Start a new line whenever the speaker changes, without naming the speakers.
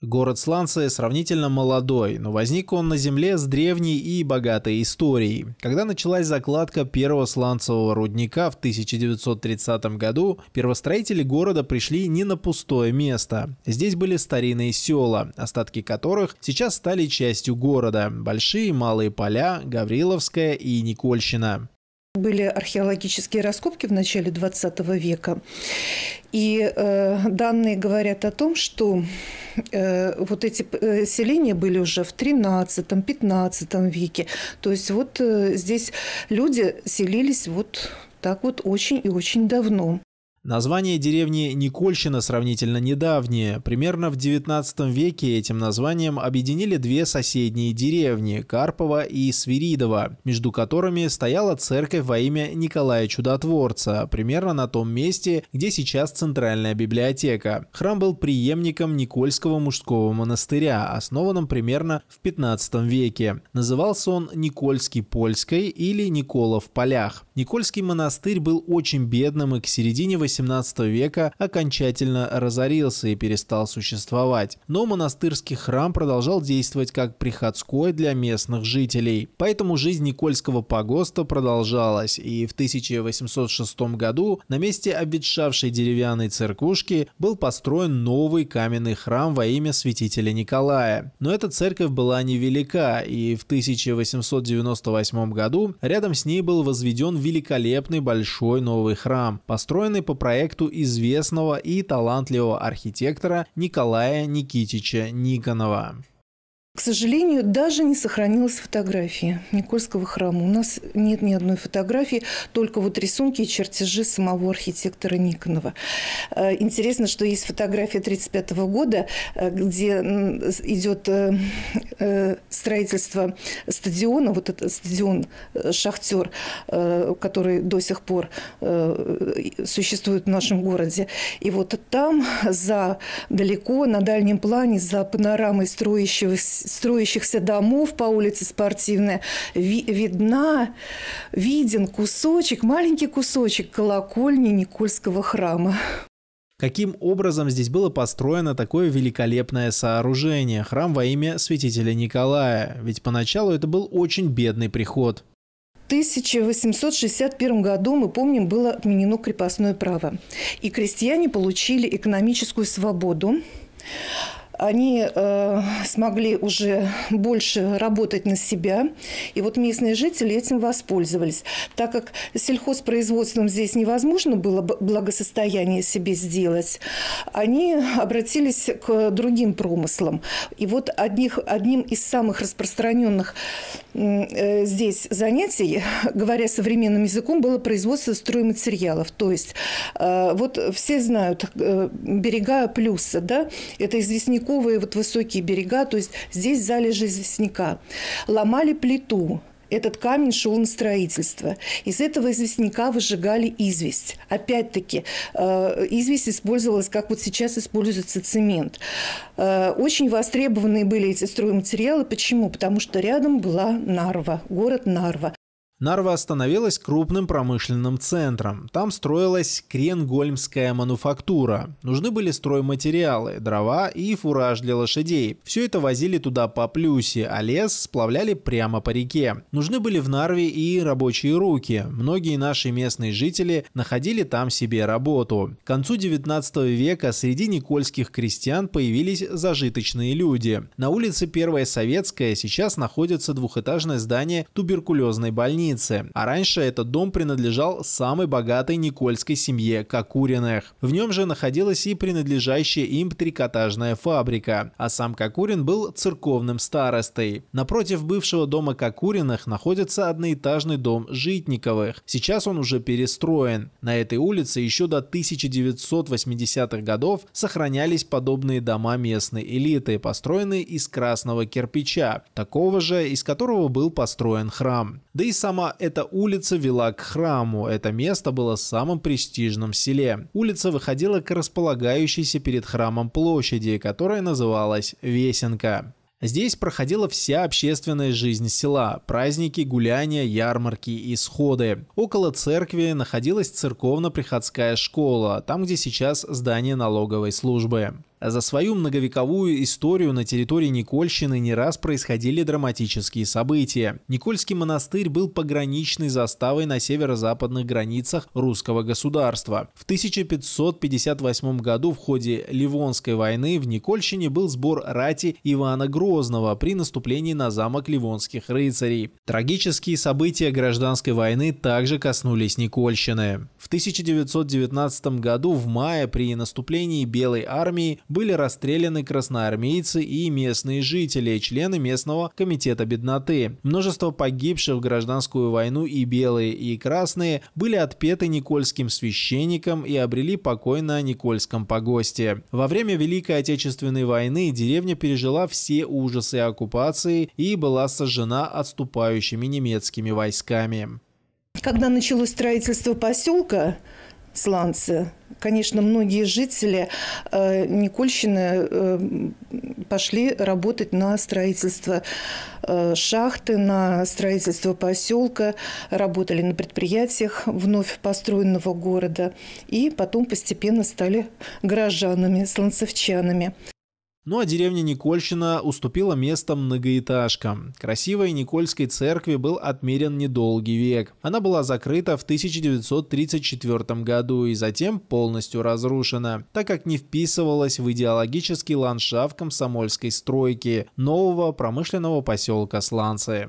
Город-сланцы сравнительно молодой, но возник он на земле с древней и богатой историей. Когда началась закладка первого сланцевого рудника в 1930 году, первостроители города пришли не на пустое место. Здесь были старинные села, остатки которых сейчас стали частью города – большие и малые поля, Гавриловская и Никольщина.
Были археологические раскопки в начале XX века, и э, данные говорят о том, что э, вот эти э, селения были уже в XIII-XV веке. То есть вот э, здесь люди селились вот так вот очень и очень давно.
Название деревни Никольщина сравнительно недавнее. Примерно в XIX веке этим названием объединили две соседние деревни – Карпова и Свиридова, между которыми стояла церковь во имя Николая Чудотворца, примерно на том месте, где сейчас Центральная библиотека. Храм был преемником Никольского мужского монастыря, основанным примерно в XV веке. Назывался он Никольский Польской или Никола в полях. Никольский монастырь был очень бедным и к середине 18 XVIII века окончательно разорился и перестал существовать, но монастырский храм продолжал действовать как приходской для местных жителей. Поэтому жизнь Никольского погоста продолжалась, и в 1806 году на месте обветшавшей деревянной церквушки был построен новый каменный храм во имя святителя Николая. Но эта церковь была невелика, и в 1898 году рядом с ней был возведен великолепный большой новый храм, построенный по проекту известного и талантливого архитектора Николая Никитича Никонова.
К сожалению, даже не сохранилась фотография Никольского храма. У нас нет ни одной фотографии, только вот рисунки и чертежи самого архитектора Никонова. Э, интересно, что есть фотография 1935 года, э, где идет э, строительство стадиона, вот этот стадион «Шахтер», который до сих пор существует в нашем городе. И вот там, за далеко, на дальнем плане, за панорамой строящегося строящихся домов по улице Спортивная ви видна, виден кусочек, маленький кусочек колокольни Никольского храма.
Каким образом здесь было построено такое великолепное сооружение, храм во имя святителя Николая? Ведь поначалу это был очень бедный приход.
В 1861 году, мы помним, было отменено крепостное право. И крестьяне получили экономическую свободу они э, смогли уже больше работать на себя. И вот местные жители этим воспользовались. Так как сельхозпроизводством здесь невозможно было благосостояние себе сделать, они обратились к другим промыслам. И вот одних, одним из самых распространенных э, здесь занятий, говоря современным языком, было производство стройматериалов. То есть э, вот все знают э, берега плюса, да, это известняк средневековые вот высокие берега, то есть здесь залежи известняка. Ломали плиту, этот камень шел на строительство. Из этого известняка выжигали известь. Опять-таки, э, известь использовалась, как вот сейчас используется цемент. Э, очень востребованные были эти стройматериалы. Почему? Потому что рядом была Нарва, город Нарва.
Нарва становилась крупным промышленным центром. Там строилась кренгольмская мануфактура. Нужны были стройматериалы, дрова и фураж для лошадей. Все это возили туда по плюсе, а лес сплавляли прямо по реке. Нужны были в Нарве и рабочие руки. Многие наши местные жители находили там себе работу. К концу 19 века среди никольских крестьян появились зажиточные люди. На улице Первая Советская сейчас находится двухэтажное здание туберкулезной больницы границы, а раньше этот дом принадлежал самой богатой никольской семье Кокуриных. В нем же находилась и принадлежащая им трикотажная фабрика, а сам Кокурин был церковным старостой. Напротив бывшего дома Кокуриных находится одноэтажный дом Житниковых. Сейчас он уже перестроен. На этой улице еще до 1980-х годов сохранялись подобные дома местной элиты, построенные из красного кирпича, такого же, из которого был построен храм. Да и сама храма, эта улица вела к храму. Это место было самым престижным в селе. Улица выходила к располагающейся перед храмом площади, которая называлась Весенка. Здесь проходила вся общественная жизнь села – праздники, гуляния, ярмарки и сходы. Около церкви находилась церковно-приходская школа, там, где сейчас здание налоговой службы. За свою многовековую историю на территории Никольщины не раз происходили драматические события. Никольский монастырь был пограничной заставой на северо-западных границах русского государства. В 1558 году в ходе Ливонской войны в Никольщине был сбор рати Ивана Грозного при наступлении на замок ливонских рыцарей. Трагические события гражданской войны также коснулись Никольщины. В 1919 году в мае при наступлении Белой армии были расстреляны красноармейцы и местные жители, члены местного комитета бедноты. Множество погибших в гражданскую войну и белые, и красные были отпеты никольским священником и обрели покой на Никольском погосте. Во время Великой Отечественной войны деревня пережила все ужасы оккупации и была сожжена отступающими немецкими войсками.
Когда началось строительство поселка, сланцы. Конечно, многие жители э, Никольщины э, пошли работать на строительство э, шахты, на строительство поселка, работали на предприятиях вновь построенного города и потом постепенно стали горожанами, сланцевчанами.
Ну а деревня Никольщина уступила место многоэтажкам. Красивой Никольской церкви был отмерен недолгий век. Она была закрыта в 1934 году и затем полностью разрушена, так как не вписывалась в идеологический ландшафт комсомольской стройки нового промышленного поселка Сланцы.